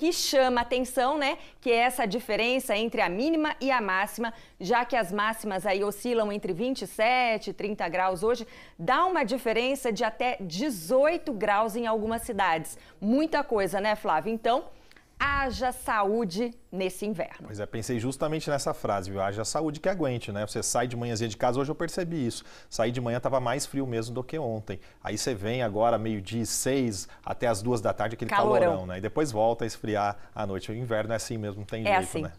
que chama atenção, né? Que é essa diferença entre a mínima e a máxima, já que as máximas aí oscilam entre 27 e 30 graus hoje, dá uma diferença de até 18 graus em algumas cidades. Muita coisa, né, Flávio? Então, haja saúde nesse inverno. Pois é, pensei justamente nessa frase, viu? Haja saúde que aguente, né? Você sai de manhãzinha de casa, hoje eu percebi isso. Saí de manhã estava mais frio mesmo do que ontem. Aí você vem agora, meio-dia, seis, até as duas da tarde, aquele calorão, calorão né? E depois volta a esfriar à noite. O inverno é assim mesmo, não tem é jeito, assim. né?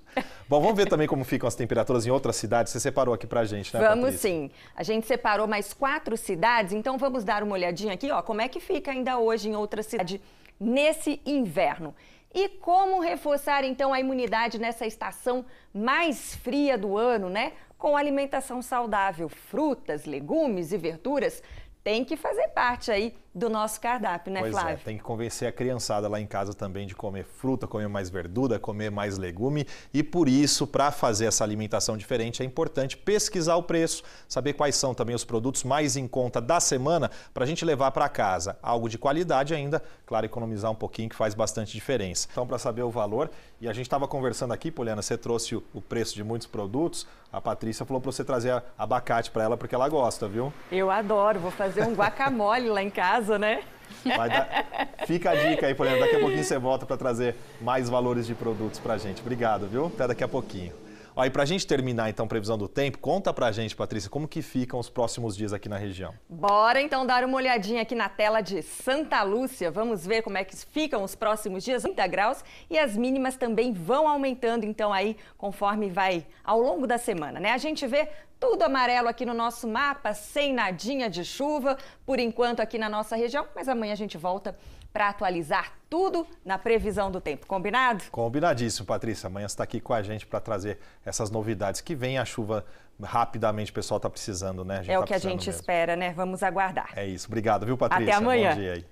Bom, vamos ver também como ficam as temperaturas em outras cidades. Você separou aqui pra gente, né? Vamos Patrícia? sim. A gente separou mais quatro cidades, então vamos dar uma olhadinha aqui, ó, como é que fica ainda hoje em outra cidade nesse inverno. E como reforçar então a imunidade nessa estação mais fria do ano, né? Com alimentação saudável, frutas, legumes e verduras tem que fazer parte aí do nosso cardápio, né, pois é, Flávio? É, tem que convencer a criançada lá em casa também de comer fruta, comer mais verdura, comer mais legume. E por isso, para fazer essa alimentação diferente, é importante pesquisar o preço, saber quais são também os produtos mais em conta da semana para a gente levar para casa. Algo de qualidade ainda, claro, economizar um pouquinho que faz bastante diferença. Então, para saber o valor, e a gente estava conversando aqui, Poliana, você trouxe o preço de muitos produtos. A Patrícia falou para você trazer abacate para ela porque ela gosta, viu? Eu adoro, vou fazer um guacamole lá em casa caso, né? Dar... Fica a dica aí, Poliana. Daqui a pouquinho você volta para trazer mais valores de produtos para gente. Obrigado, viu? Até daqui a pouquinho. Aí para a gente terminar, então, previsão do tempo, conta para a gente, Patrícia, como que ficam os próximos dias aqui na região. Bora, então, dar uma olhadinha aqui na tela de Santa Lúcia. Vamos ver como é que ficam os próximos dias, 30 graus, e as mínimas também vão aumentando, então, aí, conforme vai ao longo da semana, né? A gente vê tudo amarelo aqui no nosso mapa, sem nadinha de chuva, por enquanto aqui na nossa região, mas amanhã a gente volta para atualizar tudo na previsão do tempo, combinado? Combinadíssimo, Patrícia. Amanhã está aqui com a gente para trazer essas novidades que vem a chuva rapidamente, o pessoal está precisando, né? é tá o que a gente mesmo. espera, né? Vamos aguardar. É isso. Obrigado, viu, Patrícia? Até amanhã. Bom dia aí.